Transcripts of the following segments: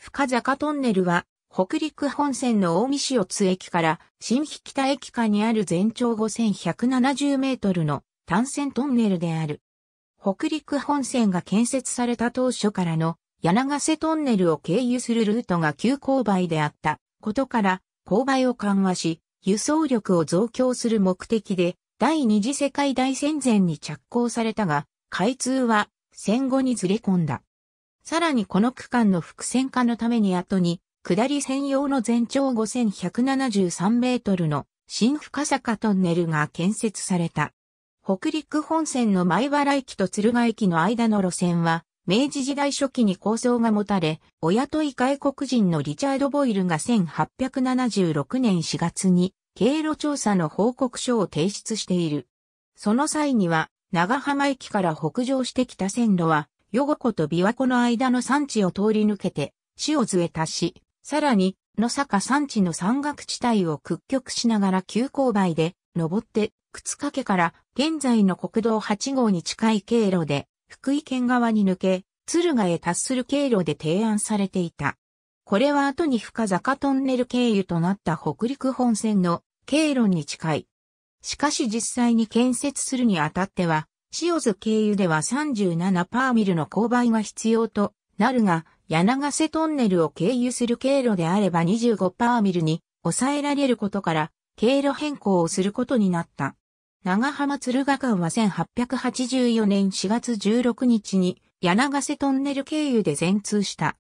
深坂トンネルは、北陸本線の大見市四つ駅から新引北駅間にある全長5170メートルの単線トンネルである。北陸本線が建設された当初からの柳瀬トンネルを経由するルートが急勾配であったことから勾配を緩和し輸送力を増強する目的で第二次世界大戦前に着工されたが開通は戦後にずれ込んだ。さらにこの区間の複線化のために後に、下り専用の全長5173メートルの新深坂トンネルが建設された。北陸本線の前原駅と鶴ヶ駅の間の路線は、明治時代初期に構想が持たれ、お雇い外国人のリチャード・ボイルが1876年4月に経路調査の報告書を提出している。その際には、長浜駅から北上してきた線路は、余呉湖と琵琶湖の間の山地を通り抜けて、塩津へ達し、さらに、野坂山地の山岳地帯を屈曲しながら急勾配で、登って、靴掛から現在の国道8号に近い経路で、福井県側に抜け、敦賀へ達する経路で提案されていた。これは後に深坂トンネル経由となった北陸本線の経路に近い。しかし実際に建設するにあたっては、塩津経由では37パーミルの勾配が必要となるが、柳瀬トンネルを経由する経路であれば25パーミルに抑えられることから、経路変更をすることになった。長浜鶴ヶ間は1884年4月16日に柳瀬トンネル経由で全通した。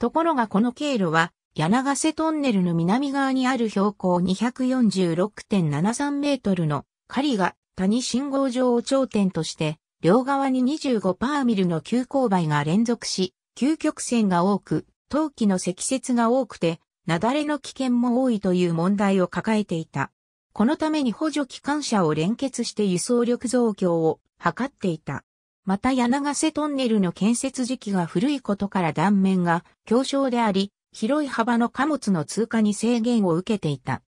ところがこの経路は柳瀬トンネルの南側にある標高246.73メートルの狩りが谷信号場を頂点として、両側に25パーミルの急勾配が連続し、急曲線が多く、冬季の積雪が多くて、雪崩の危険も多いという問題を抱えていた。このために補助機関車を連結して輸送力増強を図っていた。また柳瀬トンネルの建設時期が古いことから断面が狭小であり、広い幅の貨物の通過に制限を受けていた。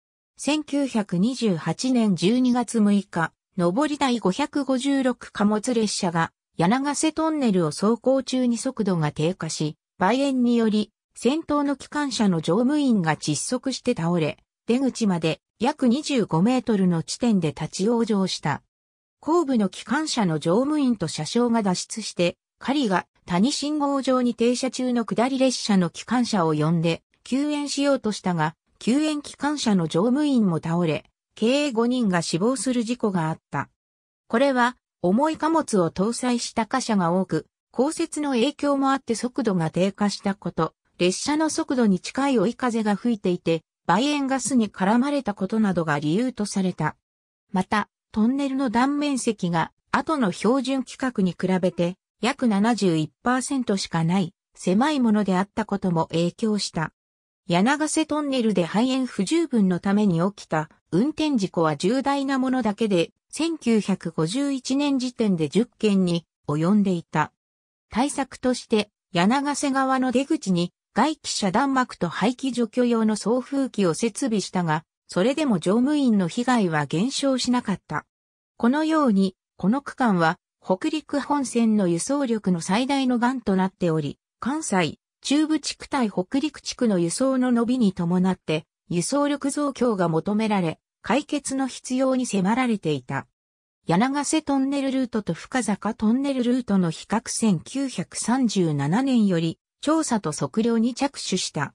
1928年12月6日、上り台556貨物列車が柳瀬トンネルを走行中に速度が低下し、梅園により、先頭の機関車の乗務員が窒息して倒れ、出口まで約25メートルの地点で立ち往生した。後部の機関車の乗務員と車掌が脱出して、狩りが谷信号場に停車中の下り列車の機関車を呼んで、救援しようとしたが、救援機関車の乗務員も倒れ、経営5人が死亡する事故があった。これは、重い貨物を搭載した貨車が多く、降雪の影響もあって速度が低下したこと、列車の速度に近い追い風が吹いていて、梅園ガスに絡まれたことなどが理由とされた。また、トンネルの断面積が後の標準規格に比べて約71%しかない狭いものであったことも影響した。柳瀬トンネルで肺炎不十分のために起きた運転事故は重大なものだけで、1951年時点で10件に及んでいた。対策として、柳瀬川の出口に外気遮断膜と排気除去用の送風機を設備したが、それでも乗務員の被害は減少しなかった。このように、この区間は北陸本線の輸送力の最大の岩となっており、関西、中部地区対北陸地区の輸送の伸びに伴って、輸送力増強が求められ、解決の必要に迫られていた。柳瀬トンネルルートと深坂トンネルルートの比較1937年より調査と測量に着手した。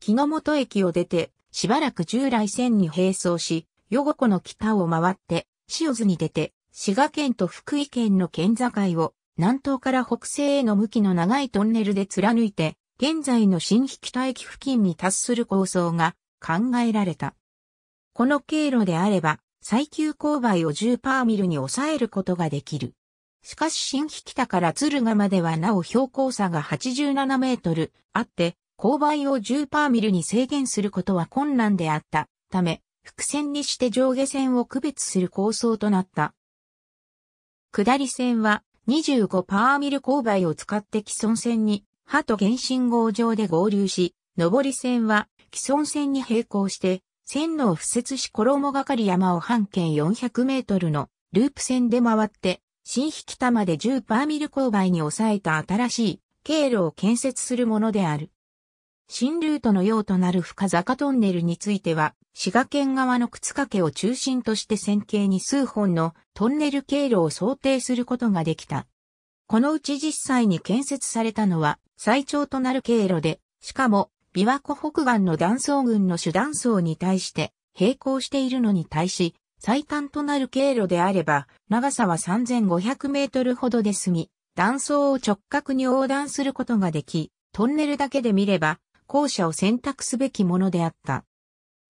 木の本駅を出て、しばらく従来線に並走し、余後湖の北を回って、塩津に出て、滋賀県と福井県の県境を南東から北西への向きの長いトンネルで貫いて、現在の新引田駅付近に達する構想が考えられた。この経路であれば、最急勾配を10パーミルに抑えることができる。しかし新北から鶴ヶまではなお標高差が87メートルあって、勾配を10パーミルに制限することは困難であったため、伏線にして上下線を区別する構想となった。下り線は25パーミル勾配を使って既存線に、波と原信号上で合流し、上り線は既存線に並行して、線路を敷設し衣がかり山を半径400メートルのループ線で回って、新引田まで10パーミル勾配に抑えた新しい経路を建設するものである。新ルートの用となる深坂トンネルについては、滋賀県側の靴掛けを中心として線形に数本のトンネル経路を想定することができた。このうち実際に建設されたのは最長となる経路で、しかも琵琶湖北岸の断層群の主断層に対して並行しているのに対し、最短となる経路であれば、長さは3500メートルほどで済み、断層を直角に横断することができ、トンネルだけで見れば、校舎を選択すべきものであった。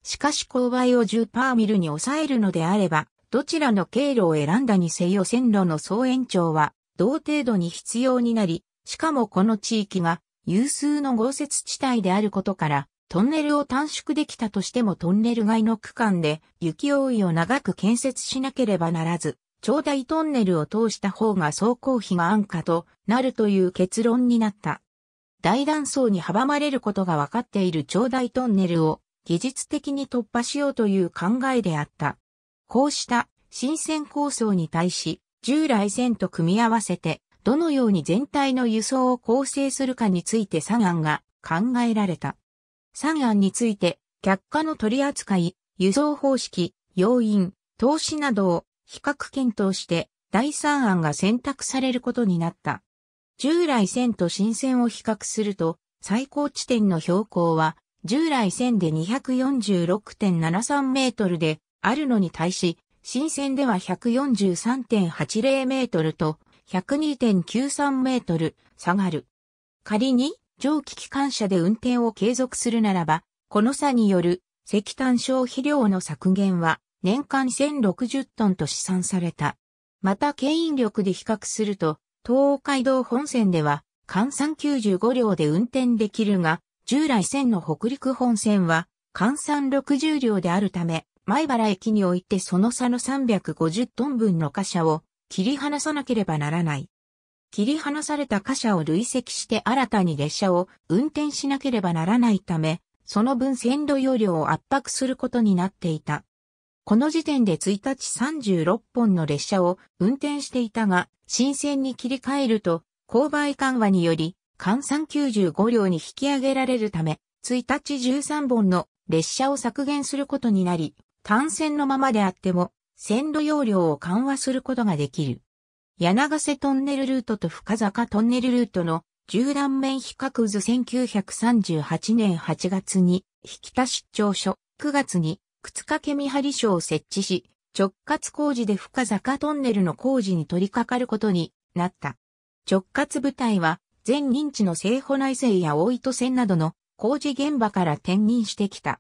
しかし勾配を10パーミルに抑えるのであれば、どちらの経路を選んだにせよ線路の総延長は同程度に必要になり、しかもこの地域が有数の豪雪地帯であることから、トンネルを短縮できたとしてもトンネル外の区間で雪覆いを長く建設しなければならず、長大トンネルを通した方が走行費が安価となるという結論になった。大断層に阻まれることが分かっている長大トンネルを技術的に突破しようという考えであった。こうした新線構想に対し、従来線と組み合わせてどのように全体の輸送を構成するかについて3案が考えられた。3案について、客下の取り扱い、輸送方式、要因、投資などを比較検討して、第3案が選択されることになった。従来線と新線を比較すると、最高地点の標高は、従来線で246.73メートルであるのに対し、新線では143.80メートルと102.93メートル下がる。仮に蒸気機関車で運転を継続するならば、この差による石炭消費量の削減は年間1060トンと試算された。また牽引力で比較すると、東海道本線では換算95両で運転できるが、従来線の北陸本線は換算60両であるため、前原駅においてその差の350トン分の貨車を切り離さなければならない。切り離された貨車を累積して新たに列車を運転しなければならないため、その分線路容量を圧迫することになっていた。この時点で1日36本の列車を運転していたが、新線に切り替えると、勾配緩和により、換算95両に引き上げられるため、1日13本の列車を削減することになり、単線のままであっても、線路容量を緩和することができる。柳瀬トンネルルートと深坂トンネルルートの縦断面比較図1938年8月に引田出張所、9月に靴掛見張所を設置し、直轄工事で深坂トンネルの工事に取り掛かることになった。直轄部隊は全認知の西保内線や大糸線などの工事現場から転任してきた。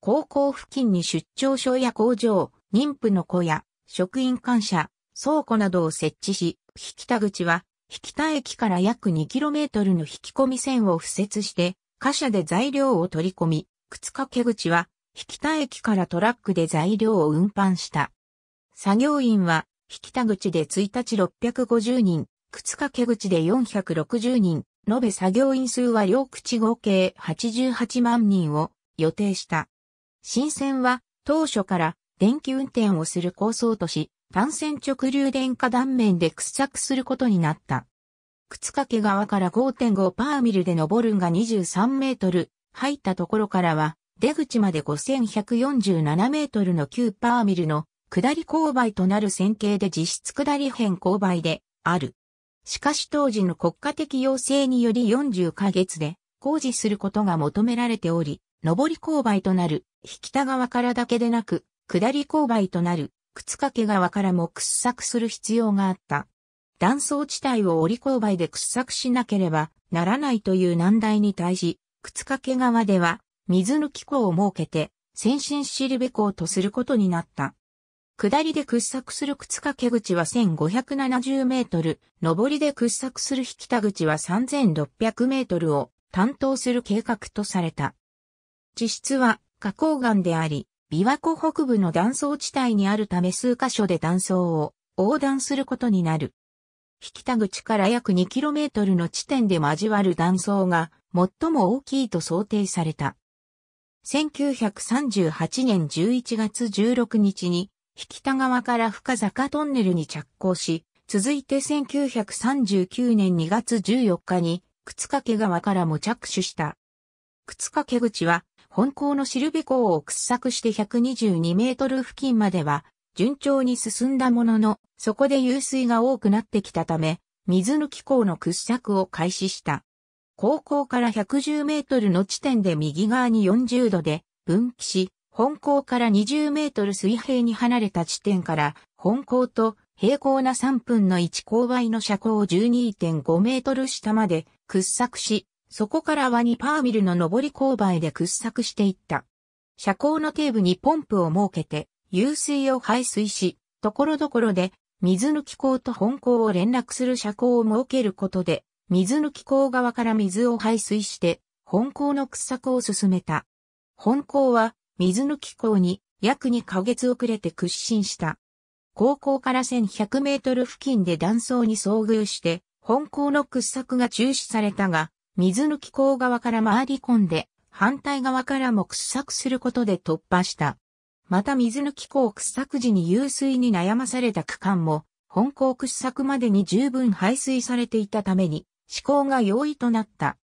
高校付近に出張所や工場、妊婦の小屋、職員感謝、倉庫などを設置し、引田口は、引田駅から約 2km の引き込み線を敷設して、貨車で材料を取り込み、靴掛口は、引田駅からトラックで材料を運搬した。作業員は、引田口で1日650人、靴掛口で460人、延べ作業員数は両口合計88万人を予定した。新線は当初から電気運転をする構想とし、単線直流電化断面で掘削することになった。靴掛側から5.5パーミルで登るんが23メートル、入ったところからは、出口まで5147メートルの9パーミルの下り勾配となる線形で実質下り辺勾配である。しかし当時の国家的要請により40ヶ月で工事することが求められており、上り勾配となる、引田側からだけでなく、下り勾配となる、靴掛川からも掘削する必要があった。断層地帯を折り勾配で掘削しなければならないという難題に対し、靴掛川では水抜き港を設けて先進しるべ港とすることになった。下りで掘削する靴掛口は1570メートル、上りで掘削する引田口は3600メートルを担当する計画とされた。地質は花崗岩であり、琵琶湖北部の断層地帯にあるため数箇所で断層を横断することになる。引田口から約 2km の地点で交わる断層が最も大きいと想定された。1938年11月16日に、引田川から深坂トンネルに着工し、続いて1939年2月14日に、靴掛川からも着手した。靴掛口は本校のシルベ港を掘削して122メートル付近までは順調に進んだものの、そこで湧水が多くなってきたため、水抜き港の掘削を開始した。高校から110メートルの地点で右側に40度で分岐し、本校から20メートル水平に離れた地点から、本校と平行な3分の1勾配の斜港を12.5メートル下まで掘削し、そこからはにパーミルの上り勾配で掘削していった。車高の底部にポンプを設けて、湧水を排水し、ところどころで、水抜き口と本口を連絡する車高を設けることで、水抜き口側から水を排水して、本校の掘削を進めた。本校は、水抜き口に約2ヶ月遅れて屈伸した。高校から1100メートル付近で断層に遭遇して、本校の掘削が中止されたが、水抜き港側から回り込んで、反対側からも掘削することで突破した。また水抜き港掘削時に湧水に悩まされた区間も、本港掘削までに十分排水されていたために、施工が容易となった。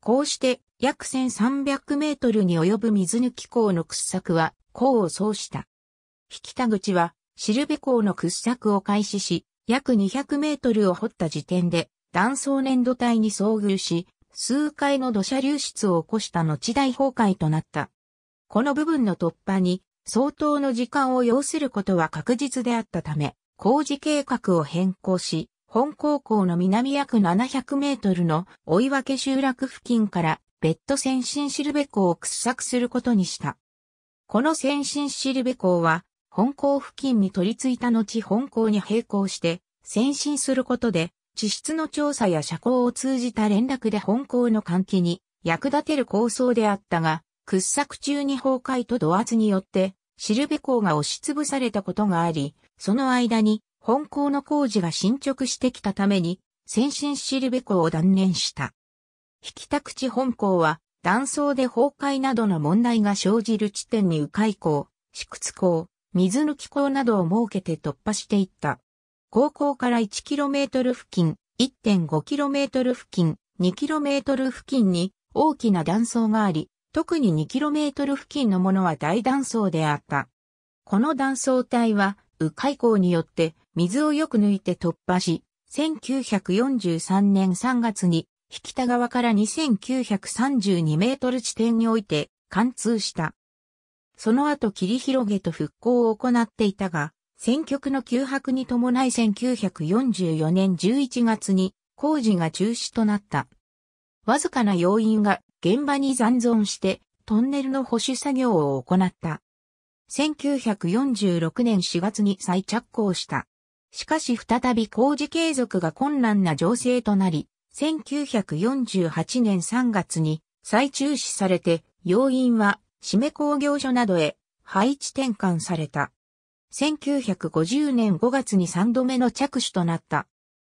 こうして、約1300メートルに及ぶ水抜き港の掘削は、功を奏した。引田口は、シルベ港の掘削を開始し、約200メートルを掘った時点で、断層粘土帯に遭遇し、数回の土砂流出を起こした後大崩壊となった。この部分の突破に相当の時間を要することは確実であったため、工事計画を変更し、本高校の南約700メートルの追い分け集落付近から別途先進シルベ港を掘削することにした。この先進シルベ港は本港付近に取り付いた後本港に並行して先進することで地質の調査や社交を通じた連絡で本校の換気に役立てる構想であったが、掘削中に崩壊と土圧によって、シルベ港が押しつぶされたことがあり、その間に本校の工事が進捗してきたために、先進シルベ港を断念した。引田口本校は、断層で崩壊などの問題が生じる地点に迂回港、市屈港、水抜き港などを設けて突破していった。高校から 1km 付近、1.5km 付近、2km 付近に大きな断層があり、特に 2km 付近のものは大断層であった。この断層帯は、迂回港によって水をよく抜いて突破し、1943年3月に、引田側から2932メートル地点において貫通した。その後切り広げと復興を行っていたが、戦局の急迫に伴い1944年11月に工事が中止となった。わずかな要因が現場に残存してトンネルの保守作業を行った。1946年4月に再着工した。しかし再び工事継続が困難な情勢となり、1948年3月に再中止されて、要因は、締め工業所などへ配置転換された。1950年5月に3度目の着手となった。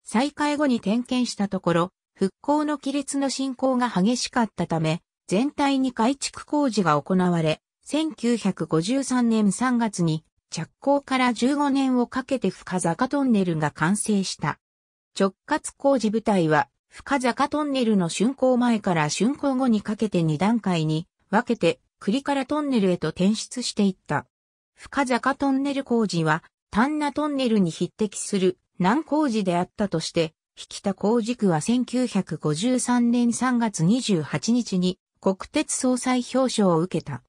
再開後に点検したところ、復興の亀裂の進行が激しかったため、全体に改築工事が行われ、1953年3月に着工から15年をかけて深坂トンネルが完成した。直轄工事部隊は深坂トンネルの竣工前から竣工後にかけて2段階に分けて栗からトンネルへと転出していった。深坂トンネル工事は、丹那トンネルに匹敵する難工事であったとして、引田工事区は1953年3月28日に国鉄総裁表彰を受けた。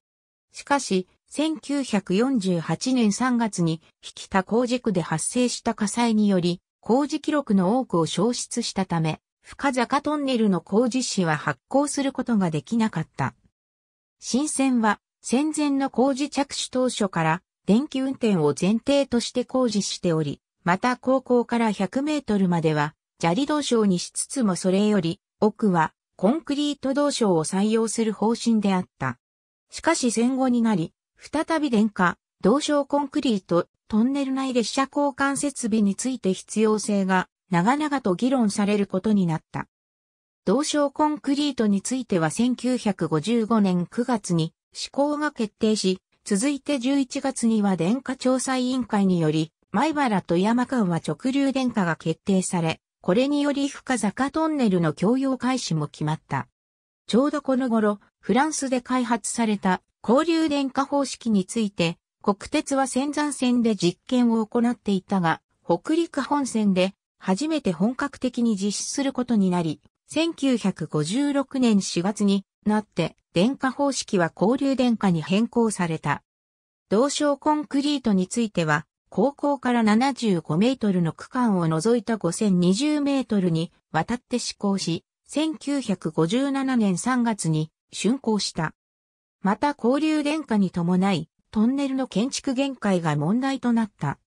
しかし、1948年3月に引田工事区で発生した火災により、工事記録の多くを消失したため、深坂トンネルの工事士は発行することができなかった。新線は戦前の工事着手当初から電気運転を前提として工事しており、また高校から100メートルまでは砂利道床にしつつもそれより奥はコンクリート道床を採用する方針であった。しかし戦後になり、再び電化、道床コンクリート、トンネル内列車交換設備について必要性が長々と議論されることになった。道床コンクリートについては1955年9月に施行が決定し、続いて11月には電化調査委員会により、前原と山間は直流電化が決定され、これにより深坂トンネルの供用開始も決まった。ちょうどこの頃、フランスで開発された交流電化方式について、国鉄は仙山線で実験を行っていたが、北陸本線で初めて本格的に実施することになり、1956年4月になって電化方式は交流電化に変更された。同床コンクリートについては、高校から75メートルの区間を除いた5020メートルにわたって施行し、1957年3月に竣工した。また交流電化に伴い、トンネルの建築限界が問題となった。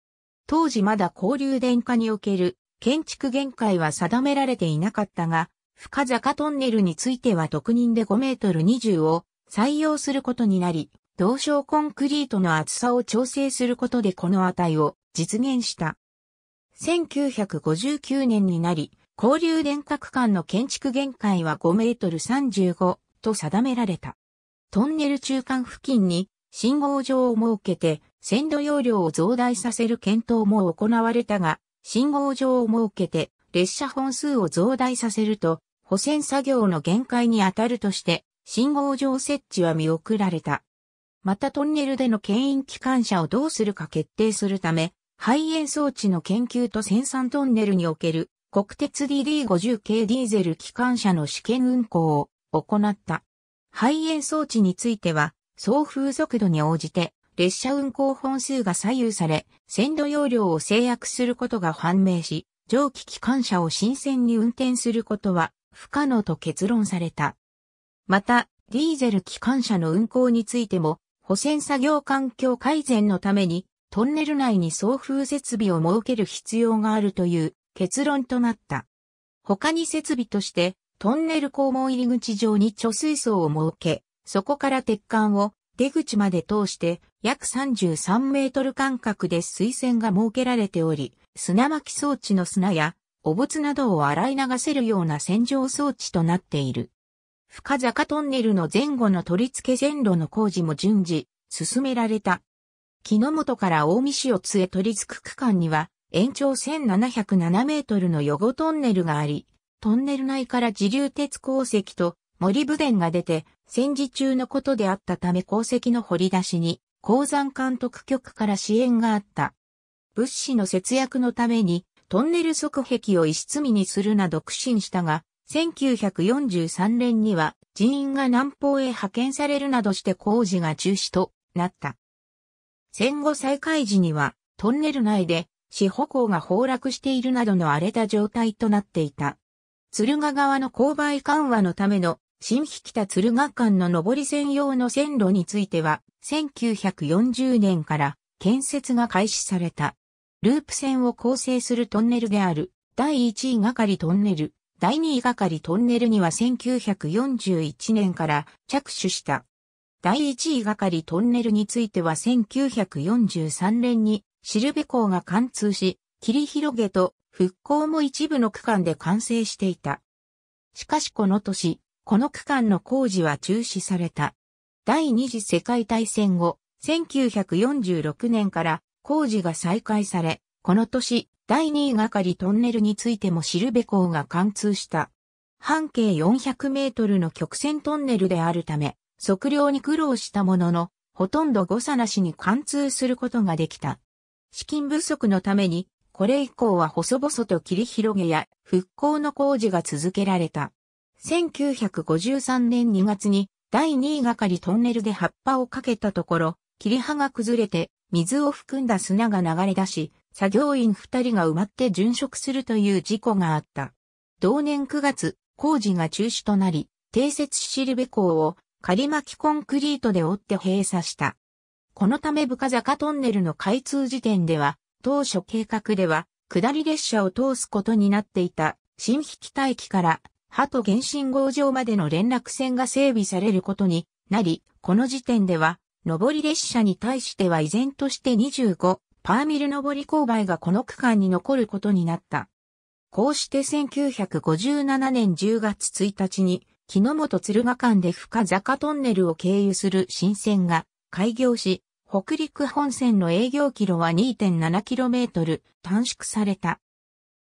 当時まだ交流電化における建築限界は定められていなかったが、深坂トンネルについては特任で5メートル20を採用することになり、同床コンクリートの厚さを調整することでこの値を実現した。1959年になり、交流電化区間の建築限界は5メートル35と定められた。トンネル中間付近に信号場を設けて線路容量を増大させる検討も行われたが、信号場を設けて列車本数を増大させると保線作業の限界に当たるとして、信号場設置は見送られた。またトンネルでの牽引機関車をどうするか決定するため、肺炎装置の研究と戦産トンネルにおける国鉄 DD50 系ディーゼル機関車の試験運行を行った。肺炎装置については、送風速度に応じて列車運行本数が左右され、線路容量を制約することが判明し、蒸気機関車を新鮮に運転することは不可能と結論された。また、ディーゼル機関車の運行についても、保線作業環境改善のために、トンネル内に送風設備を設ける必要があるという結論となった。他に設備として、トンネル肛門入り口上に貯水槽を設け、そこから鉄管を出口まで通して約33メートル間隔で水栓が設けられており、砂巻き装置の砂やお物などを洗い流せるような洗浄装置となっている。深坂トンネルの前後の取り付け線路の工事も順次、進められた。木の本から大見市を津へ取り付く区間には、延長1707メートルの予後トンネルがあり、トンネル内から自流鉄鉱石と森部殿が出て、戦時中のことであったため鉱石の掘り出しに、鉱山監督局から支援があった。物資の節約のために、トンネル側壁を石積みにするなど苦心したが、1943年には人員が南方へ派遣されるなどして工事が中止となった。戦後再開時にはトンネル内で四歩行が崩落しているなどの荒れた状態となっていた。鶴ヶ川の勾配緩和のための新引田鶴ヶ間の上り線用の線路については1940年から建設が開始された。ループ線を構成するトンネルである、第1位がかりトンネル、第2位がかりトンネルには1941年から着手した。第1位がかりトンネルについては1943年にシルベ港が貫通し、切り広げと復興も一部の区間で完成していた。しかしこの年、この区間の工事は中止された。第二次世界大戦後、1946年から工事が再開され、この年、第2がかりトンネルについてもシルベ港が貫通した。半径400メートルの曲線トンネルであるため、測量に苦労したものの、ほとんど誤差なしに貫通することができた。資金不足のために、これ以降は細々と切り広げや復興の工事が続けられた。1953年2月に第2がかりトンネルで葉っぱをかけたところ、切り葉が崩れて水を含んだ砂が流れ出し、作業員二人が埋まって殉職するという事故があった。同年9月、工事が中止となり、定設しるべ港を仮巻きコンクリートで折って閉鎖した。このため深坂トンネルの開通時点では、当初計画では、下り列車を通すことになっていた、新引田駅から、鳩原信号場までの連絡線が整備されることになり、この時点では、上り列車に対しては依然として25パーミル上り勾配がこの区間に残ることになった。こうして1957年10月1日に、木之本鶴ヶ間で深坂トンネルを経由する新線が開業し、北陸本線の営業キロは 2.7km 短縮された。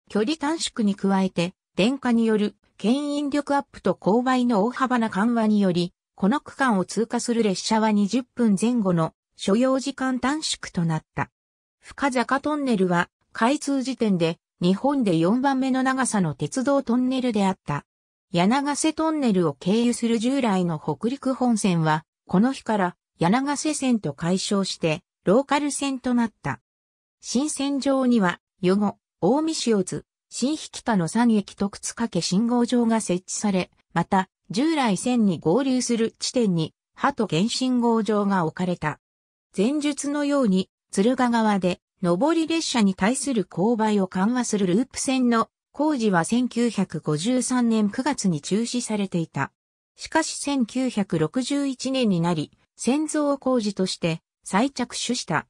距離短縮に加えて、電化による牽引力アップと勾配の大幅な緩和により、この区間を通過する列車は20分前後の所要時間短縮となった。深坂トンネルは開通時点で日本で4番目の長さの鉄道トンネルであった。柳瀬トンネルを経由する従来の北陸本線は、この日から柳瀬線と解消して、ローカル線となった。新線上には、余後、大見塩津、新引田の3駅とくつけ信号場が設置され、また、従来線に合流する地点に、波と原信号場が置かれた。前述のように、鶴ヶ川で、上り列車に対する勾配を緩和するループ線の工事は1953年9月に中止されていた。しかし1961年になり、線造工事として再着手した。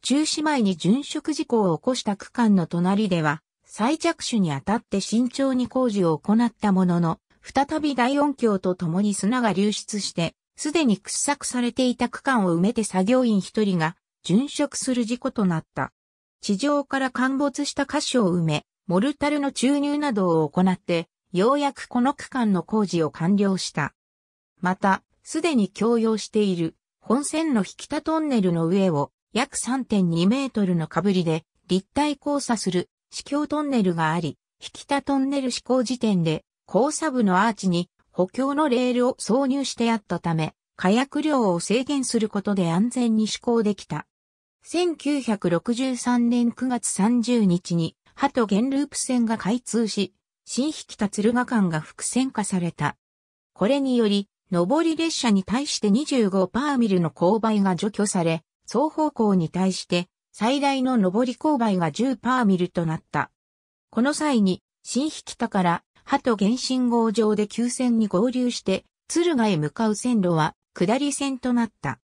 中止前に殉職事故を起こした区間の隣では、再着手にあたって慎重に工事を行ったものの、再び大音響と共に砂が流出して、すでに掘削されていた区間を埋めて作業員一人が殉職する事故となった。地上から陥没した箇所を埋め、モルタルの注入などを行って、ようやくこの区間の工事を完了した。また、すでに供用している本線の引田トンネルの上を約3.2メートルのかぶりで立体交差する市況トンネルがあり、引田トンネル施工時点で交差部のアーチに補強のレールを挿入してあったため、火薬量を制限することで安全に施行できた。1963年9月30日に、ハト原ループ線が開通し、新引田鶴ヶ間が複線化された。これにより、上り列車に対して25パーミルの勾配が除去され、双方向に対して最大の上り勾配が10パーミルとなった。この際に、新引田から鳩原信号場で急線に合流して、敦賀へ向かう線路は、下り線となった。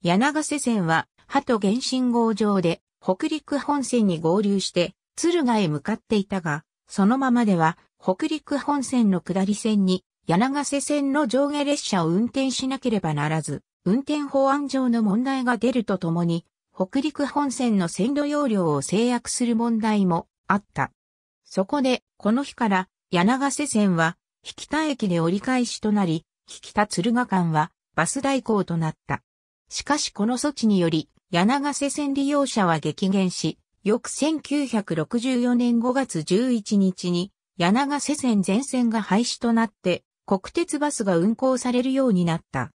柳瀬線は、鳩原信号場で、北陸本線に合流して、敦賀へ向かっていたが、そのままでは、北陸本線の下り線に、柳瀬線の上下列車を運転しなければならず、運転法案上の問題が出るとともに、北陸本線の線路容量を制約する問題もあった。そこで、この日から柳瀬線は、引田駅で折り返しとなり、引田鶴ヶ間はバス代行となった。しかしこの措置により、柳瀬線利用者は激減し、翌1964年5月11日に、柳瀬線全線が廃止となって、国鉄バスが運行されるようになった。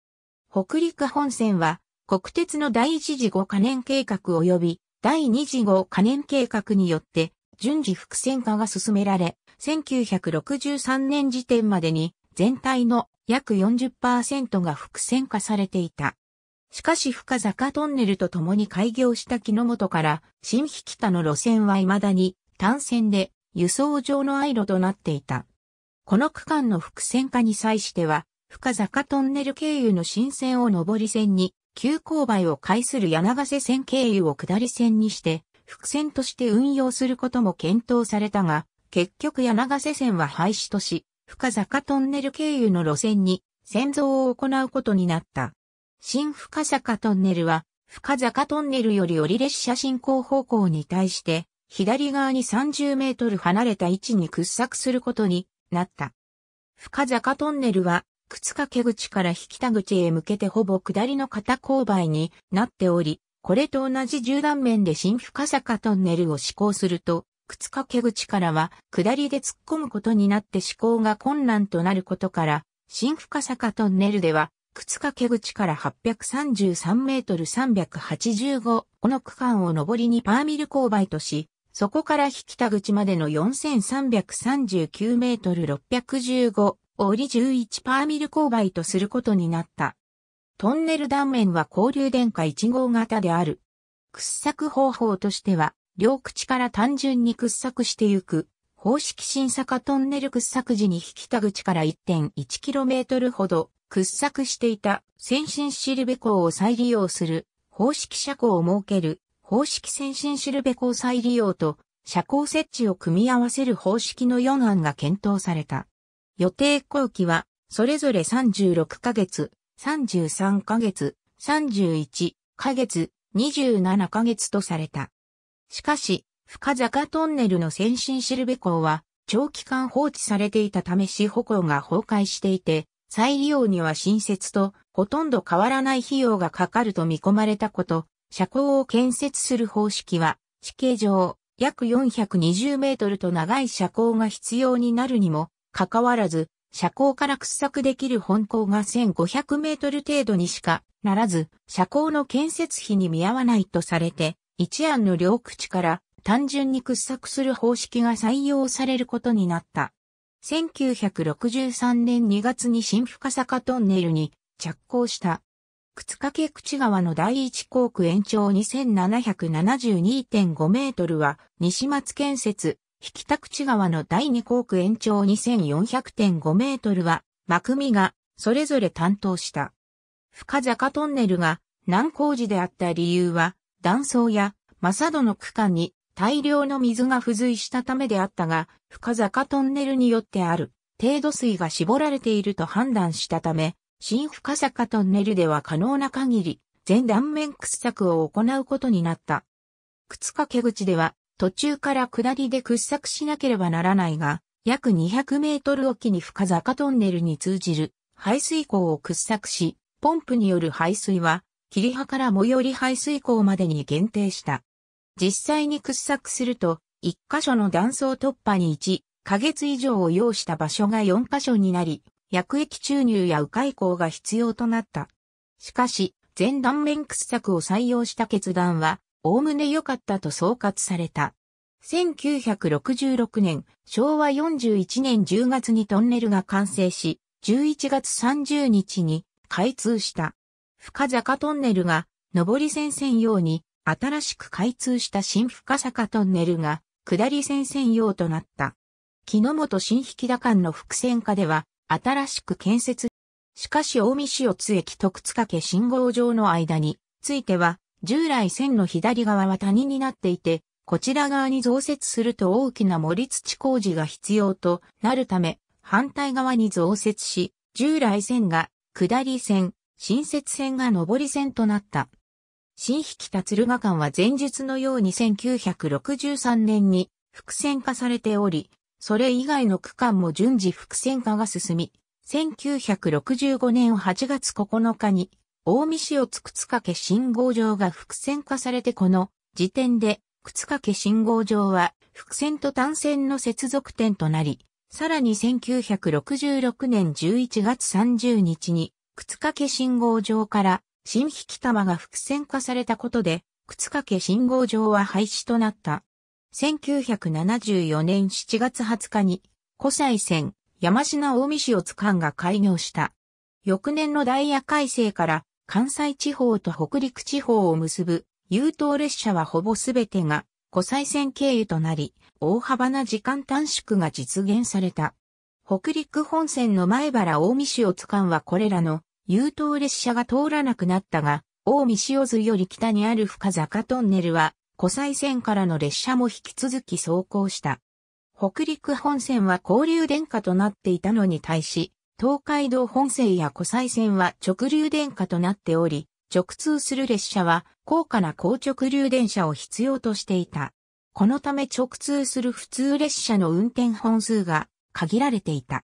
北陸本線は、国鉄の第一次5カ年計画及び第二次5カ年計画によって、順次伏線化が進められ、1963年時点までに全体の約40%が伏線化されていた。しかし深坂トンネルと共に開業した木の本から新引北の路線は未だに単線で輸送上のアイロとなっていた。この区間の複線化に際しては深坂トンネル経由の新線を上り線に急勾配を介する柳瀬線経由を下り線にして、伏線として運用することも検討されたが、結局柳瀬線は廃止とし、深坂トンネル経由の路線に先造を行うことになった。新深坂トンネルは、深坂トンネルより折列車進行方向に対して、左側に30メートル離れた位置に掘削することになった。深坂トンネルは、靴掛口から引田口へ向けてほぼ下りの片勾配になっており、これと同じ縦断面で新深坂トンネルを施行すると、靴掛け口からは下りで突っ込むことになって思考が困難となることから、新深坂トンネルでは、靴掛け口から833メートル385この区間を上りにパーミル勾配とし、そこから引田口までの4339メートル615折り11パーミル勾配とすることになった。トンネル断面は交流電化1号型である。掘削方法としては、両口から単純に掘削してゆく、方式新坂トンネル掘削時に引田口から 1.1km ほど掘削していた先進シルベ港を再利用する方式車庫を設ける方式先進シルベ港再利用と車高設置を組み合わせる方式の4案が検討された。予定後期はそれぞれ36ヶ月、33ヶ月、31ヶ月、27ヶ月とされた。しかし、深坂トンネルの先進シルベ港は、長期間放置されていたため市歩行が崩壊していて、再利用には新設とほとんど変わらない費用がかかると見込まれたこと、車高を建設する方式は、地形上、約420メートルと長い車高が必要になるにも、かかわらず、車高から掘削できる本校が1500メートル程度にしかならず、車高の建設費に見合わないとされて、一案の両口から単純に掘削する方式が採用されることになった。1963年2月に新深坂トンネルに着工した。靴掛口川の第一航区延長2772.5メートルは西松建設、引田口川の第二航区延長2400.5メートルは幕見がそれぞれ担当した。深坂トンネルが難工事であった理由は断層やマサドの区間に大量の水が付随したためであったが、深坂トンネルによってある程度水が絞られていると判断したため、新深坂トンネルでは可能な限り全断面掘削を行うことになった。靴掛口では途中から下りで掘削しなければならないが、約200メートルおきに深坂トンネルに通じる排水口を掘削し、ポンプによる排水は切葉から最寄り排水口までに限定した。実際に掘削すると、一箇所の断層突破に1ヶ月以上を要した場所が4箇所になり、薬液注入や迂回口が必要となった。しかし、全断面掘削を採用した決断は、おおむね良かったと総括された。1966年、昭和41年10月にトンネルが完成し、11月30日に開通した。深坂トンネルが、上り線専用に、新しく開通した新深坂トンネルが、下り線専用となった。木之本新引田間の伏線下では、新しく建設。しかし大見市を津駅徳津掛信号場の間に、ついては、従来線の左側は谷になっていて、こちら側に増設すると大きな盛り土工事が必要となるため、反対側に増設し、従来線が下り線、新設線が上り線となった。新引田鶴ヶ間は前述のように1963年に複線化されており、それ以外の区間も順次複線化が進み、1965年8月9日に、大見市をつくつかけ信号場が複線化されてこの時点で、くつかけ信号場は複線と単線の接続点となり、さらに1966年11月30日に靴掛信号場から新引玉が伏線化されたことで、靴掛信号場は廃止となった。1974年7月20日に、古西線、山品大見市を津間が開業した。翌年のダイヤ改正から、関西地方と北陸地方を結ぶ、優等列車はほぼすべてが、古西線経由となり、大幅な時間短縮が実現された。北陸本線の前原大見市をつかんはこれらの優等列車が通らなくなったが、大見塩津より北にある深坂トンネルは、湖西線からの列車も引き続き走行した。北陸本線は交流電化となっていたのに対し、東海道本線や湖西線は直流電化となっており、直通する列車は高価な高直流電車を必要としていた。このため直通する普通列車の運転本数が限られていた。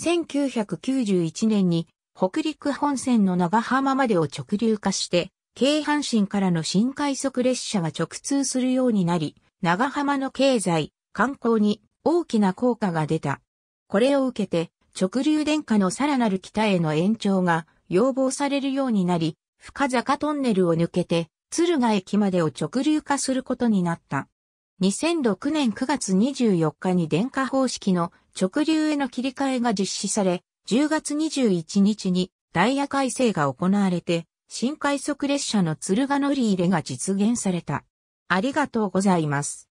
1991年に北陸本線の長浜までを直流化して、京阪神からの新快速列車が直通するようになり、長浜の経済、観光に大きな効果が出た。これを受けて、直流電化のさらなる北への延長が要望されるようになり、深坂トンネルを抜けて、敦賀駅までを直流化することになった。2006年9月24日に電化方式の直流への切り替えが実施され、10月21日にダイヤ改正が行われて、新快速列車の鶴ヶ乗り入れが実現された。ありがとうございます。